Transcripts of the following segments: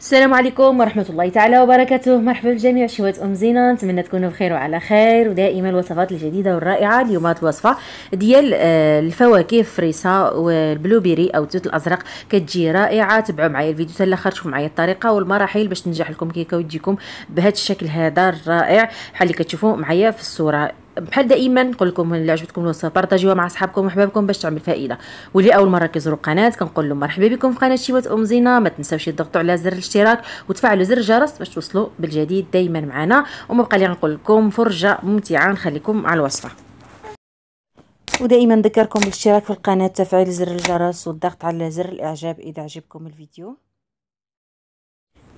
السلام عليكم ورحمة الله تعالى وبركاته مرحبا بالجميع شوات أم زينة نتمنى تكونوا بخير وعلى خير ودائما الوصفات الجديدة والرائعة اليوم هاد الوصفة ديال آه، الفواكه فريسة والبلوبيري أو التوت الأزرق كتجي رائعة تبعوا معايا الفيديو تالاخر الاخر شوفوا معايا الطريقة والمراحل باش تنجح لكم كيكة وتجيكم بهذا الشكل هذا الرائع بحال اللي كتشوفوا معايا في الصورة بحال دائما نقول لكم اللي عجبتكم الوصفه بارطاجيوها مع اصحابكم وحبابكم باش تعمل فائده واللي اول مره كيزوروا القناه كنقول لهم مرحبا بكم في قناه شيوات ام زينه ما تنساوش تضغطوا على زر الاشتراك وتفعلوا زر الجرس باش توصلوا بالجديد دائما معنا وما بقى لي نقول لكم فرجه ممتعه نخليكم مع الوصفه ودائما نذكركم بالاشتراك في القناه وتفعيل زر الجرس والضغط على زر الاعجاب اذا عجبكم الفيديو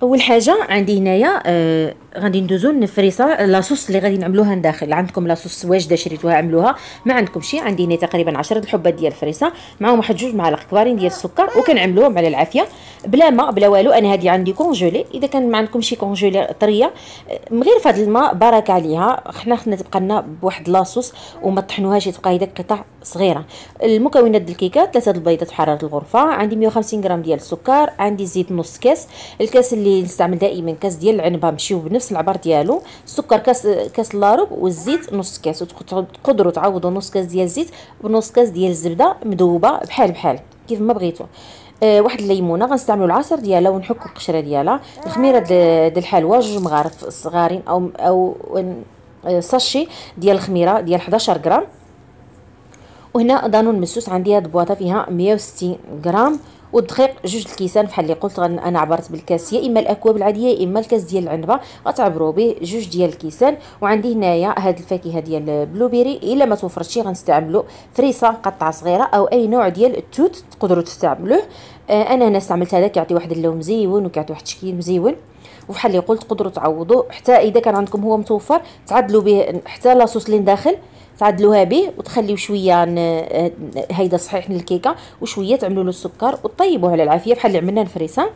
اول حاجه عندي هنايا آه غادي ندوزو نفريصه لاصوص اللي غادي نعملوها من داخل عندكم لاصوص واجده شريتوها عملوها ما شي عندي هنا تقريبا 10 الحبات ديال الفريسه معاهم واحد جوج معالق كبارين ديال السكر وكنعملوهم على العافيه بلا ما بلا والو انا هذه عندي كونجولي اذا كان ما عندكم شي كونجولي طريه آه، من غير فهاد الماء بركه عليها حنا خدنا تبقى لنا بواحد لاصوص وما طحنوهاش تبقى هذاك قطع صغيره المكونات ديال الكيكه ثلاثه البيضات حراره الغرفه عندي 150 غرام ديال السكر عندي زيت نص كاس الكاس اللي نستعمل دائما كاس ديال العنبه مشيو بنفس العبر ديالو السكر كاس كاس لاروب والزيت نص كاس وتقدروا تعوضوا نص كاس ديال الزيت بنص كاس ديال الزبده مذوبه بحال بحال كيف ما بغيتو آه واحد الليمونه غنستعملوا العصير ديالها ونحك القشره ديالها الخميره ديال الحلوى جوج مغارف صغارين او او آه، ساشي ديال الخميره ديال 11 غرام وهنا دانون مسوس عندي هاد البواطه فيها 160 غرام والدقيق جوج الكيسان بحال اللي قلت انا عبرت بالكاس يا اما الاكواب العاديه يا اما الكاس ديال العنبه غتعبروا به جوج ديال الكيسان وعندي هنايا هاد الفاكهه ديال البلوبيري الا ما توفرتش غنستعملوا فريسه مقطعه صغيره او اي نوع ديال التوت تقدروا تستعملوه آه، انا هنا استعملت هذا كيعطي واحد اللون مزيون وكيعطي واحد الشكل مزيون وبحال اللي قلت تقدروا تعوضوا حتى اذا كان عندكم هو متوفر تعدلوا به حتى لاصوص اللي داخل تعدلوها به وتخليو شويه هيدا صحيح من الكيكه وشويه تعملوا له السكر وطيبوه على العافيه بحال اللي عملنا الفريسه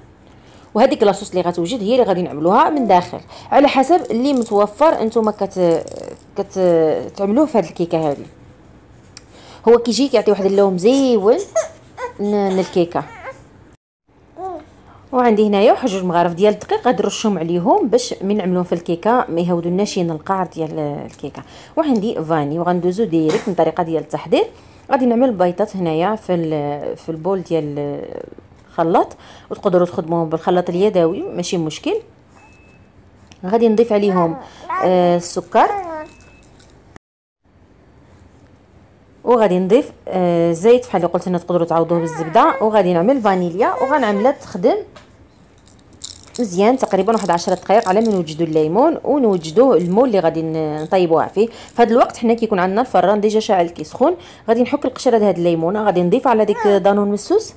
وهذيك لاصوص اللي غتوجد هي اللي غادي نعملوها من داخل على حسب اللي متوفر نتوما كت كتعملوه في هذه الكيكه هذه هو كيجي كيعطي واحد اللون مزيون للكيكه وعندي هنايا واحد جوج مغارف ديال الدقيق غنرشهم عليهم باش من نعملوهم في الكيكه ما يهودوناشين القعر ديال الكيكه وعندي فاني وغندوزو ديريكت من الطريقه ديال التحضير غادي نعمل البيضات هنايا في في البول ديال الخلاط وتقدروا تخدموهم بالخلاط اليدوي ماشي مشكل غادي نضيف عليهم آه، السكر وغادي نضيف الزيت آه، بحال اللي قلت لنا تقدروا تعوضوه بالزبده وغادي نعمل فانيليا وغنعملها تخدم مزيان تقريبا واحد 10 دقائق على ما نوجدوا الليمون ونوجدوا المول اللي غادي نطيبوها فيه في هذا الوقت حنا كيكون عندنا الفران ديجا شاعل كيسخون غادي نحك القشره ديال هاد الليمونه غادي نضيفها على ديك دانون مسوس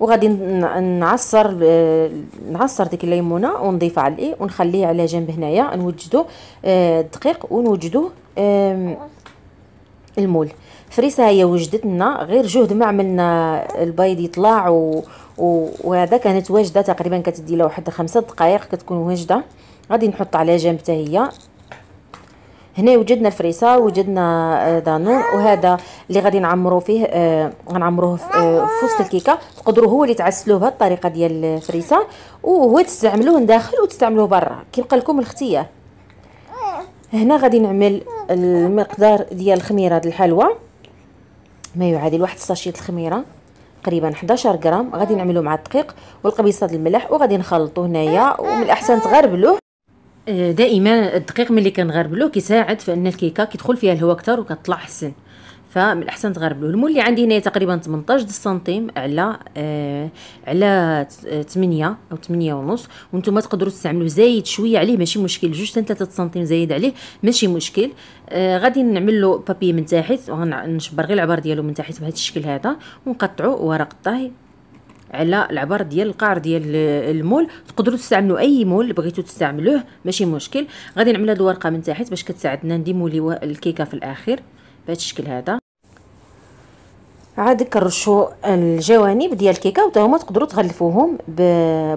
وغادي نعصر آه، نعصر ديك الليمونه ونضيفها عليه ونخليه على جنب هنايا نوجدو الدقيق آه، ونوجدوا المول فريسه هي وجدتنا غير جهد ما عملنا البيض يطلع و... و... وهذا كانت واجده تقريبا كتدي لها واحد خمسة دقائق كتكون واجده غادي نحط على جنب هي هنا وجدنا الفريسه وجدنا آه، دانون وهذا اللي غادي نعمرو فيه آه، غنعمروه آه، في وسط الكيكه تقدروا هو اللي تعسلوه بهذه الطريقه ديال الفريسه وهو تستعملوه من داخل وتستعملوه برا كيبقى لكم الاختيار هنا غادي نعمل المقدار ديال الخميره ديال الحلوى ما يعادل واحد الساشيه الخميره تقريبا 11 غرام غادي نعملو مع الدقيق والقبيصه ديال الملح وغادي نخلطو هنايا ومن الاحسن تغربلوه آه، دائما الدقيق ملي كنغربلوه كيساعد في ان الكيكه كيدخل فيها الهواء اكثر وكتطلع حسن فمن الاحسن تغربلو المول اللي عندي هنايا تقريبا 18 سنتيم على آه على 8 او 8 ونص وانتم تقدروا تستعملوا زايد شويه عليه ماشي مشكل جوج حتى 3 سنتيم زايد عليه ماشي مشكل آه غادي نعمل له بابي من تحت ونشبر غير العبر ديالو من تحت بهذا الشكل هذا ونقطعوا ورق الطهي على العبر ديال القعر ديال المول تقدروا تستعملوا اي مول بغيتوا تستعملوه ماشي مشكل غادي نعمل هاد الورقه من تحت باش كتساعدنا نديموا الكيكه في الاخر بهذا الشكل هذا عاد كرشوا الجوانب ديال الكيكه هما تقدروا تغلفوهم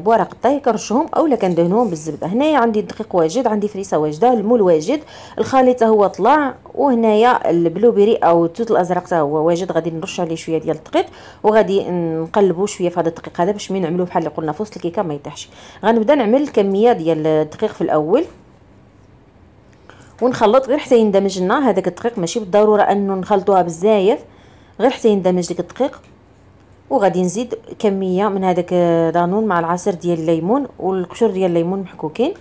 بورق الطهي كرشوهم اولا كندهنوهم بالزبده هنايا عندي الدقيق واجد عندي فريسه واجده المول واجد الخليط هو طلع وهنايا البلوبيري او التوت الازرق حتى هو واجد غادي نرش عليه شويه ديال الدقيق وغادي نقلبو شويه في هذا الدقيق هذا باش مين نعملوه بحال اللي قلنا في وسط الكيكه ما يطيحش غنبدا نعمل الكميه ديال الدقيق في الاول ونخلط غير حتى يندمج لنا هذاك الدقيق ماشي بالضروره انه نخلطوها بزاف غير حتى يندمج ديك الدقيق وغادي نزيد كميه من هذاك دانون مع العصير ديال الليمون والقشور ديال الليمون محكوكين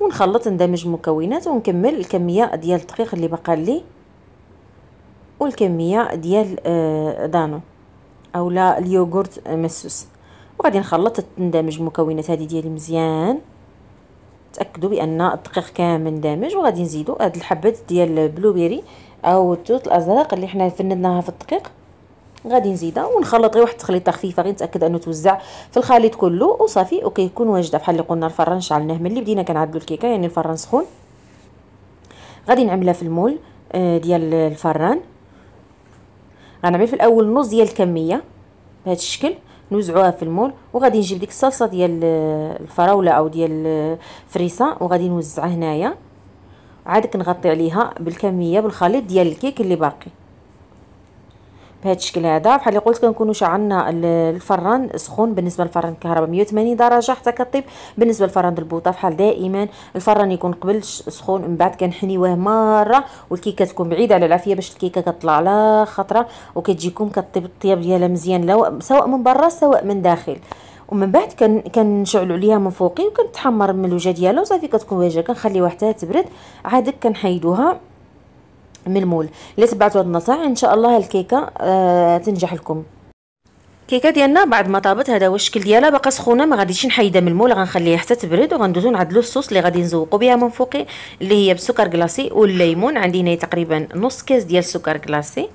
ونخلط ندمج المكونات ونكمل الكميه ديال الدقيق اللي بقى لي والكميه ديال دانو آه، اولا اليوغورت مسوس وغادي نخلط تندمج المكونات هذه ديالي مزيان تاكدوا بان الدقيق كامل دامج وغادي نزيدوا هاد الحبات ديال البلوبيري او التوت الازرق اللي حنا فندناها في الدقيق غادي نزيدها ونخلط غير واحد التخليطه خفيفه غير نتاكد انه توزع في الخليط كله وصافي وكيكون واجده بحال اللي قلنا الفران شعلناه ملي بدينا كنعدلوا الكيكه يعني الفران سخون غادي نعملها في المول آه، ديال الفران غنعمل في الاول نص ديال الكميه بهذا الشكل نوزعوها في المول وغادي نجيب ديك الصلصه ديال آه، الفراوله او ديال الفريسه آه، وغادي نوزعها هنايا عاد كنغطي عليها بالكميه بالخليط ديال الكيك اللي باقي بهذا الشكل هذا بحال اللي قلت كنكونوا شعلنا الفران سخون بالنسبه للفران الكهرباء 180 درجه حتى كطيب بالنسبه للفران البوطه بحال دائما الفران يكون قبل سخون من بعد كنحنيوه مره والكيكه تكون بعيده على العافيه باش الكيكه كطلع لا خطره وكتجيكم كطيب الطياب ديالها مزيان سواء من برا سواء من داخل ومن بعد كن كنشعلوا عليها من فوقي وكنتحمر الوجه ديالها وصافي كتكون واجده كنخليوها حتى تبرد عاد كنحيدوها من المول اللي تبعتوا النصائح ان شاء الله الكيكه آه تنجح لكم الكيكه ديالنا بعد ما طابت هذا هو الشكل ديالها باقا سخونه ما غاديش نحيدها من المول غنخليها حتى تبرد وغندوزو نعدلو الصوص اللي غادي نزوقو بها من فوقي اللي هي بالسكر كلاصي والليمون عندي هنا تقريبا نص كاس ديال السكر كلاصي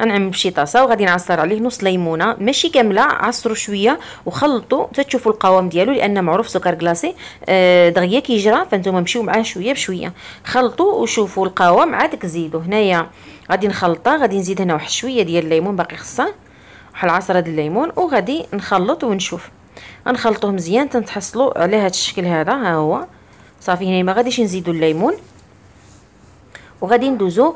غنعمل بشي طاسه وغادي نعصر عليه نص ليمونه ماشي كامله عصروا شويه وخلطوا تتشوفوا القوام ديالو لان معروف سكر كلاصي آه دغيا كيجرى فانتوما مشيو معاه شويه بشويه خلطوا وشوفوا القوام عاد زيدوا هنايا غادي نخلطها غادي نزيد هنا واحد شويه ديال الليمون باقي خصها واحد العصره ديال الليمون وغادي نخلط ونشوف غنخلطوه مزيان تنتحصلوا على هذا الشكل هذا ها هو صافي هنا ما غاديش نزيدوا الليمون وغادي ندوزو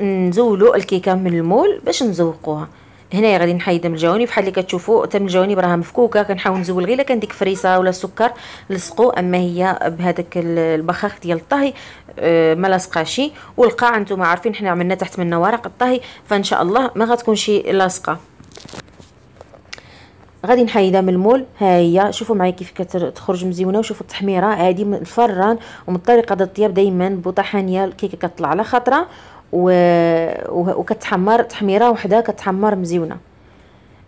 نزولو الكيكه من المول باش نزوقوها هنايا غادي نحيد من الجوانب بحال اللي كتشوفوا حتى من الجوانب راها مفكوكه كنحاول نزول غير كان ديك فريسه ولا السكر لصقو اما هي بهذاك البخاخ ديال الطهي آه، ما لاصقاش والقاع نتوما عارفين حنا عملنا تحت منها ورق الطهي فان شاء الله ما غتكونش لاصقه غادي نحيدها من المول ها هي شوفوا معايا كيف كتخرج مزيونه وشوفوا التحميره هادي من الفران ومن الطريقه ديال الطياب دائما بطحانيه الكيكه كتطلع على خطره و... وكتحمر تحميره وحده كتحمر مزيونه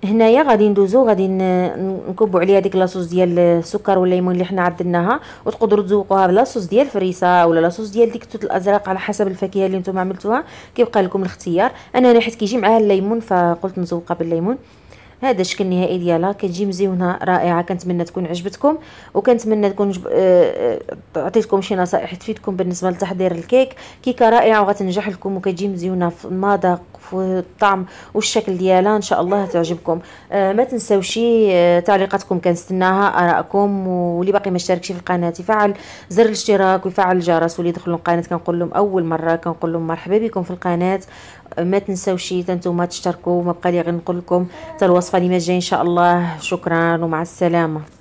هنايا غادي ندوزو غادي نكبو عليها ديك لاصوص ديال السكر والليمون اللي حنا عدلناها وتقدروا تزوقوها بلاصوص ديال الفريسه ولا لاصوص ديال ديك التوت الازرق على حسب الفاكهه اللي نتوما عملتوها كيبقى لكم الاختيار انا حيت كيجي معاها الليمون فقلت نزوقها بالليمون هذا الشكل النهائي ديالها كتجي مزيونه رائعه كنتمنى تكون عجبتكم وكنتمنى تكون جب... آه، آه، عطيتكم شي نصائح تفيدكم بالنسبه لتحضير الكيك كيكه رائعه وغتنجح لكم وكتجي مزيونه في المذاق والطعم والشكل ديالها ان شاء الله تعجبكم آه ما تنساوش آه، تعليقاتكم كنستناها ارائكم واللي باقي ما اشتركش في القناه يفعل زر الاشتراك ويفعل الجرس واللي يدخلوا القناه كنقول لهم اول مره كنقول لهم مرحبا بكم في القناه آه، ما تنساوش تنتوما تشتركوا ما بقى لي غير نقول لكم حتى الوصفه اللي جايه ان شاء الله شكرا ومع السلامه